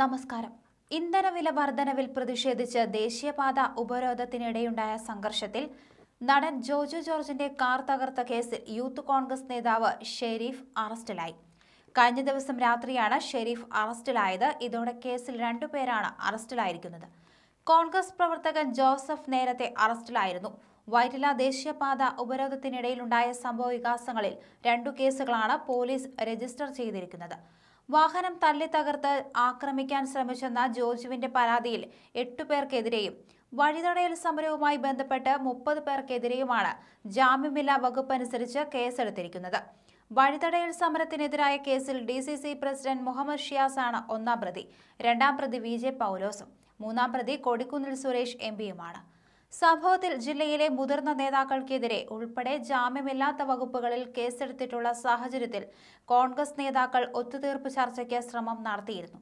നമസ്കാരം ഇന്ധനവില വർധനവിൽ പ്രതിഷേധിച്ച് ദേശീയപാത ഉപരോധത്തിനിടെയുണ്ടായ സംഘർഷത്തിൽ നടൻ ജോജു ജോർജിന്റെ കാർ തകർത്ത കേസിൽ യൂത്ത് കോൺഗ്രസ് നേതാവ് ഷെരീഫ് അറസ്റ്റിലായി കഴിഞ്ഞ ദിവസം രാത്രിയാണ് ഷെരീഫ് അറസ്റ്റിലായത് ഇതോടെ കേസിൽ രണ്ടുപേരാണ് അറസ്റ്റിലായിരിക്കുന്നത് കോൺഗ്രസ് പ്രവർത്തകൻ ജോസഫ് നേരത്തെ അറസ്റ്റിലായിരുന്നു വൈറ്റില ദേശീയപാത ഉപരോധത്തിനിടയിലുണ്ടായ സംഭവ വികാസങ്ങളിൽ രണ്ടു കേസുകളാണ് പോലീസ് രജിസ്റ്റർ ചെയ്തിരിക്കുന്നത് വാഹനം തല്ലി തകർത്ത് ആക്രമിക്കാൻ ശ്രമിച്ചെന്ന ജോജുവിന്റെ പരാതിയിൽ എട്ടുപേർക്കെതിരെയും വഴിതടയൽ സമരവുമായി ബന്ധപ്പെട്ട് മുപ്പത് പേർക്കെതിരെയുമാണ് ജാമ്യമില്ലാ വകുപ്പ് അനുസരിച്ച് കേസെടുത്തിരിക്കുന്നത് വഴിതടയൽ സമരത്തിനെതിരായ കേസിൽ D C C president Muhammad ഷിയാസാണ് ഒന്നാം പ്രതി രണ്ടാം പ്രതി വി ജെ പൗലോസും മൂന്നാം പ്രതി കൊടിക്കുന്നിൽ സുരേഷ് എം പിയുമാണ് സംഭവത്തിൽ ജില്ലയിലെ മുതിർന്ന നേതാക്കൾക്കെതിരെ ഉൾപ്പെടെ ജാമ്യമില്ലാത്ത വകുപ്പുകളിൽ കേസെടുത്തിട്ടുള്ള സാഹചര്യത്തിൽ കോൺഗ്രസ് നേതാക്കൾ ഒത്തുതീർപ്പ് ചർച്ചയ്ക്ക് ശ്രമം നടത്തിയിരുന്നു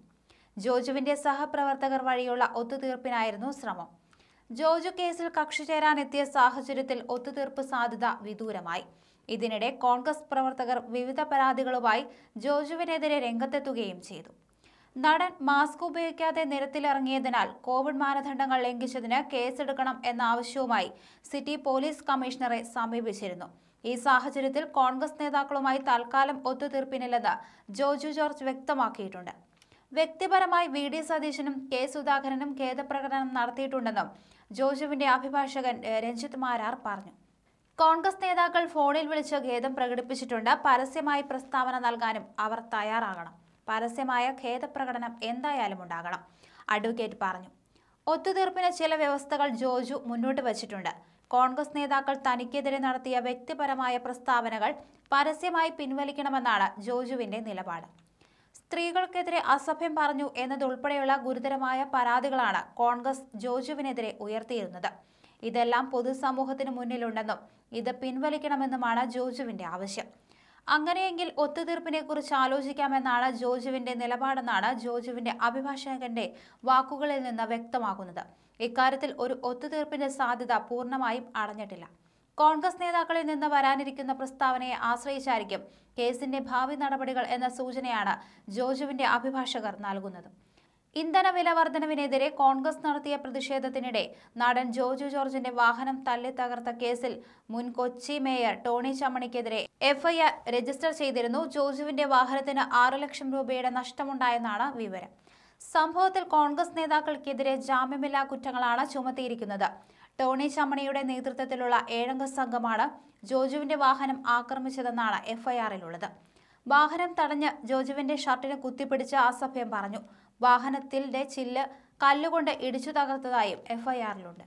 ജോജുവിന്റെ സഹപ്രവർത്തകർ വഴിയുള്ള ഒത്തുതീർപ്പിനായിരുന്നു ശ്രമം ജോജു കേസിൽ കക്ഷി ചേരാനെത്തിയ സാഹചര്യത്തിൽ ഒത്തുതീർപ്പ് സാധ്യത വിദൂരമായി ഇതിനിടെ കോൺഗ്രസ് പ്രവർത്തകർ വിവിധ പരാതികളുമായി ജോജുവിനെതിരെ രംഗത്തെത്തുകയും ചെയ്തു നടൻ മാസ്ക് ഉപയോഗിക്കാതെ നിരത്തിലിറങ്ങിയതിനാൽ കോവിഡ് മാനദണ്ഡങ്ങൾ ലംഘിച്ചതിന് കേസെടുക്കണം എന്ന ആവശ്യവുമായി സിറ്റി പോലീസ് കമ്മീഷണറെ സമീപിച്ചിരുന്നു ഈ സാഹചര്യത്തിൽ കോൺഗ്രസ് നേതാക്കളുമായി തൽക്കാലം ഒത്തുതീർപ്പിനില്ലെന്ന് ജോജു ജോർജ് വ്യക്തമാക്കിയിട്ടുണ്ട് വ്യക്തിപരമായി വി ഡി സതീശനും കെ സുധാകരനും ഖേദപ്രകടനം നടത്തിയിട്ടുണ്ടെന്നും ജോജുവിന്റെ അഭിഭാഷകൻ രഞ്ജിത്ത് മാരാർ പറഞ്ഞു കോൺഗ്രസ് നേതാക്കൾ ഫോണിൽ വിളിച്ച് ഖേദം പ്രകടിപ്പിച്ചിട്ടുണ്ട് പരസ്യമായി പ്രസ്താവന നൽകാനും അവർ തയ്യാറാകണം പരസ്യമായ ഖേദപ്രകടനം എന്തായാലും ഉണ്ടാകണം അഡ്വക്കേറ്റ് പറഞ്ഞു ഒത്തുതീർപ്പിന് ചില വ്യവസ്ഥകൾ ജോജു മുന്നോട്ട് വച്ചിട്ടുണ്ട് കോൺഗ്രസ് നേതാക്കൾ തനിക്കെതിരെ നടത്തിയ വ്യക്തിപരമായ പ്രസ്താവനകൾ പരസ്യമായി പിൻവലിക്കണമെന്നാണ് ജോജുവിന്റെ നിലപാട് സ്ത്രീകൾക്കെതിരെ അസഭ്യം പറഞ്ഞു എന്നതുൾപ്പെടെയുള്ള ഗുരുതരമായ പരാതികളാണ് കോൺഗ്രസ് ജോജുവിനെതിരെ ഉയർത്തിയിരുന്നത് ഇതെല്ലാം പൊതുസമൂഹത്തിന് മുന്നിലുണ്ടെന്നും ഇത് പിൻവലിക്കണമെന്നുമാണ് ജോജുവിന്റെ ആവശ്യം അങ്ങനെയെങ്കിൽ ഒത്തുതീർപ്പിനെ കുറിച്ച് ആലോചിക്കാമെന്നാണ് ജോജുവിന്റെ നിലപാടെന്നാണ് ജോജുവിന്റെ അഭിഭാഷകന്റെ വാക്കുകളിൽ നിന്ന് വ്യക്തമാകുന്നത് ഇക്കാര്യത്തിൽ ഒരു ഒത്തുതീർപ്പിന്റെ സാധ്യത പൂർണ്ണമായും അടഞ്ഞിട്ടില്ല കോൺഗ്രസ് നേതാക്കളിൽ നിന്ന് വരാനിരിക്കുന്ന പ്രസ്താവനയെ ആശ്രയിച്ചായിരിക്കും കേസിന്റെ ഭാവി നടപടികൾ എന്ന സൂചനയാണ് ജോജുവിന്റെ അഭിഭാഷകർ നൽകുന്നത് ഇന്ധന വില വർധനവിനെതിരെ കോൺഗ്രസ് നടത്തിയ പ്രതിഷേധത്തിനിടെ നടൻ ജോജു ജോർജിന്റെ വാഹനം തള്ളി തകർത്ത കേസിൽ മുൻ കൊച്ചി മേയർ ടോണി ചമ്മണിക്കെതിരെ എഫ്ഐആർ രജിസ്റ്റർ ചെയ്തിരുന്നു ജോജുവിന്റെ വാഹനത്തിന് ആറു ലക്ഷം രൂപയുടെ നഷ്ടമുണ്ടായെന്നാണ് വിവരം സംഭവത്തിൽ കോൺഗ്രസ് നേതാക്കൾക്കെതിരെ ജാമ്യമില്ലാ കുറ്റങ്ങളാണ് ചുമത്തിയിരിക്കുന്നത് ടോണി ചമ്മണിയുടെ നേതൃത്വത്തിലുള്ള ഏഴംഗ സംഘമാണ് ജോജുവിന്റെ വാഹനം ആക്രമിച്ചതെന്നാണ് എഫ്ഐആറിലുള്ളത് വാഹനം തടഞ്ഞ് ജോജുവിന്റെ ഷർട്ടിന് കുത്തിപ്പിടിച്ച് അസഭ്യം പറഞ്ഞു വാഹനത്തിന്റെ ചില്ല് കല്ലുകൊണ്ട് ഇടിച്ചു തകർത്തതായും എഫ്ഐആറിലുണ്ട്